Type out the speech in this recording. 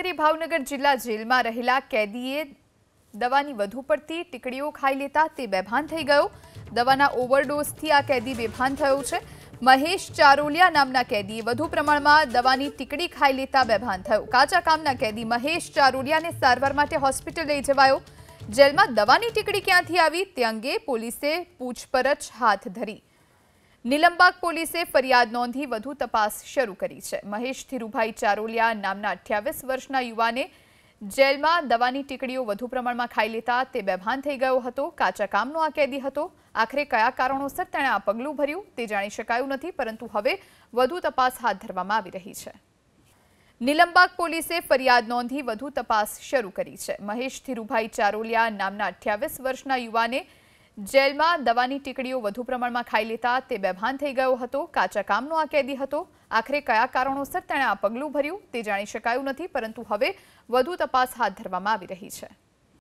કરી ભાવનગર જિલ્લા જેલમાં રહેલા કેદીએ દવાની વધુ પડતી ટીકડીઓ ખાઈ લેતા તે બેભાન થઈ ગયો દવાના ઓવરડોઝથી આ કેદી બેભાન થયો છે મહેશ ચારોલિયા નામના કેદીએ વધુ પ્રમાણમાં દવાની ટીકડી ખાઈ લેતા બેભાન થયો કાચા કામના કેદી મહેશ ચારોલિયાને સારવાર માટે હોસ્પિટલ લઈ જવાયો જેલમાં દવાની ટીકડી ક્યાંથી આવી તે અંગે પોલીસે પૂછપરછ હાથ ધરી નિલંબાગ પોલીસે ફરિયાદ નોંધી વધુ તપાસ શરૂ કરી છે મહેશ ધીરુભાઈ ચારોલિયા નામના અઠ્યાવીસ વર્ષના યુવાને જેલમાં દવાની ટીકડીઓ વધુ પ્રમાણમાં ખાઈ લેતા તે બેભાન થઈ ગયો હતો કાચા કામનો આ કેદી હતો આખરે કયા કારણોસર તેણે આ પગલું ભર્યું તે જાણી શકાયું નથી પરંતુ હવે વધુ તપાસ હાથ ધરવામાં આવી રહી છે નિલંબાગ પોલીસે ફરિયાદ નોંધી વધુ તપાસ શરૂ કરી છે મહેશ ધીરુભાઈ ચારોલિયા નામના અઠ્યાવીસ વર્ષના યુવાને જેલમાં દવાની ટીકડીઓ વધુ પ્રમાણમાં ખાઈ લેતા તે બેભાન થઈ ગયો હતો કાચા કામનો આ કેદી હતો આખરે કયા કારણોસર તેણે આ પગલું ભર્યું તે જાણી શકાયું નથી પરંતુ હવે વધુ તપાસ હાથ ધરવામાં આવી રહી છે